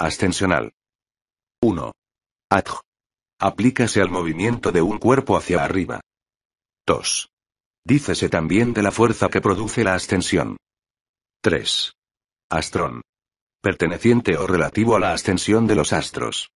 Ascensional. 1. Adj. Aplícase al movimiento de un cuerpo hacia arriba. 2. Dícese también de la fuerza que produce la ascensión. 3. Astrón. Perteneciente o relativo a la ascensión de los astros.